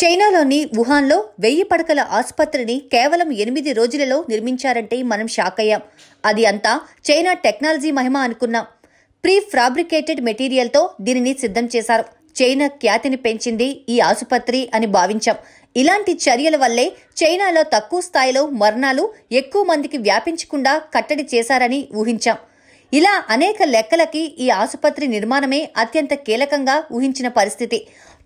చైనాలోని వుహాన్లో వెయ్యి పడకల ఆసుపత్రిని కేవలం ఎనిమిది రోజులలో నిర్మించారంటే మనం షాక్ అయ్యాం అది అంతా చైనా టెక్నాలజీ మహిమ అనుకున్నాం ప్రీ ఫ్రాబ్రికేటెడ్ మెటీరియల్తో దీనిని సిద్ధం చేశారు చైనా ఖ్యాతిని పెంచింది ఈ ఆసుపత్రి అని భావించాం ఇలాంటి చర్యల వల్లే చైనాలో తక్కువ స్థాయిలో మరణాలు ఎక్కువ మందికి వ్యాపించకుండా కట్టడి చేశారని ఊహించాం ఇలా అనేక లెక్కలకి ఈ ఆసుపత్రి నిర్మాణమే అత్యంత కీలకంగా ఊహించిన పరిస్థితి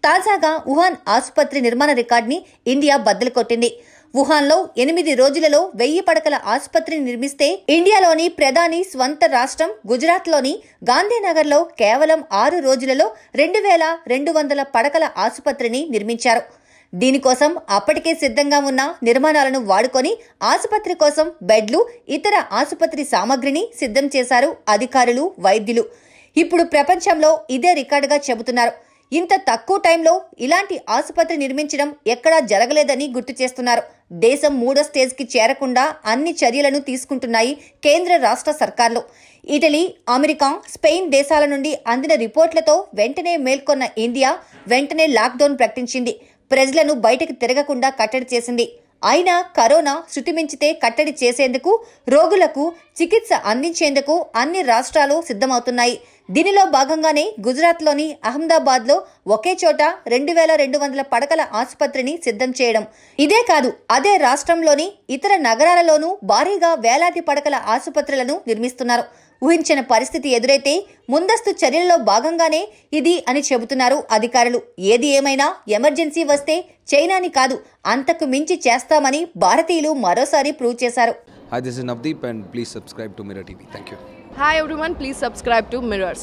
తాజాగా వుహాన్ ఆసుపత్రి నిర్మాణ రికార్డ్ని ఇండియా బద్దలు కొట్టింది వుహాన్లో ఎనిమిది రోజులలో వెయ్యి పడకల ఆసుపత్రిని నిర్మిస్తే ఇండియాలోని ప్రధాని స్వంత రాష్ట్రం గుజరాత్లోని గాంధీనగర్లో కేవలం ఆరు రోజులలో రెండు వేల రెండు వందల పడకల ఆసుపత్రిని నిర్మించారు దీనికోసం అప్పటికే సిద్ధంగా ఉన్న నిర్మాణాలను వాడుకొని ఆసుపత్రి కోసం బెడ్లు ఇతర ఆసుపత్రి సామగ్రిని సిద్ధం చేశారు అధికారులు వైద్యులు ఇప్పుడు ప్రపంచంలో ఇదే రికార్డుగా చెబుతున్నారు ఇంత తక్కువ టైంలో ఇలాంటి ఆసుపత్రి నిర్మించడం ఎక్కడా జరగలేదని గుర్తు చేస్తున్నారు దేశం మూడో స్టేజ్కి చేరకుండా అన్ని చర్యలను తీసుకుంటున్నాయి కేంద్ర రాష్ట్ర సర్కార్లు ఇటలీ అమెరికా స్పెయిన్ దేశాల నుండి అందిన రిపోర్ట్లతో వెంటనే మేల్కొన్న ఇండియా వెంటనే లాక్డౌన్ ప్రకటించింది ప్రజలను బయటకు తిరగకుండా కట్టడి చేసింది అయినా కరోనా శృతిమించితే కట్టడి చేసేందుకు రోగులకు చికిత్స అందించేందుకు అన్ని రాష్ట్రాలు సిద్ధమవుతున్నాయి దీనిలో భాగంగానే గుజరాత్లోని అహ్మదాబాద్లో ఒకే చోట రెండు వేల రెండు వందల పడకల ఆసుపత్రిని సిద్ధం చేయడం ఇదే కాదు అదే రాష్ట్రంలోని ఇతర నగరాలలోనూ భారీగా వేలాది పడకల ఆసుపత్రులను నిర్మిస్తున్నారు ఊహించిన పరిస్థితి ఎదురైతే ముందస్తు చర్యల్లో భాగంగానే ఇది అని చెబుతున్నారు అధికారులు ఏది ఏమైనా ఎమర్జెన్సీ వస్తే చైనాని కాదు అంతకు మించి చేస్తామని భారతీయులు మరోసారి ప్రూవ్ చేశారు hi this please subscribe to please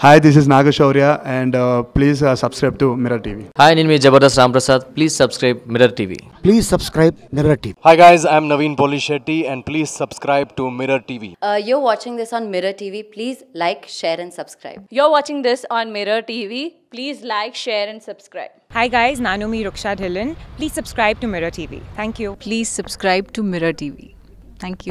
Hi, this is Nagashaurya uh, uh, and please subscribe to Mirror TV. Hi, uh, name is Jabardast Ram Please subscribe Mirror TV. Please subscribe Mirror TV. Hi guys, I'm Naveen Polishetti, and please subscribe to Mirror TV. you're watching this on Mirror TV. Please like, share and subscribe. You're watching this on Mirror TV. Please like, share and subscribe. Hi guys, Nanumi Ruksha Dhillon. Please subscribe to Mirror TV. Thank you. Please subscribe to Mirror TV. Thank you.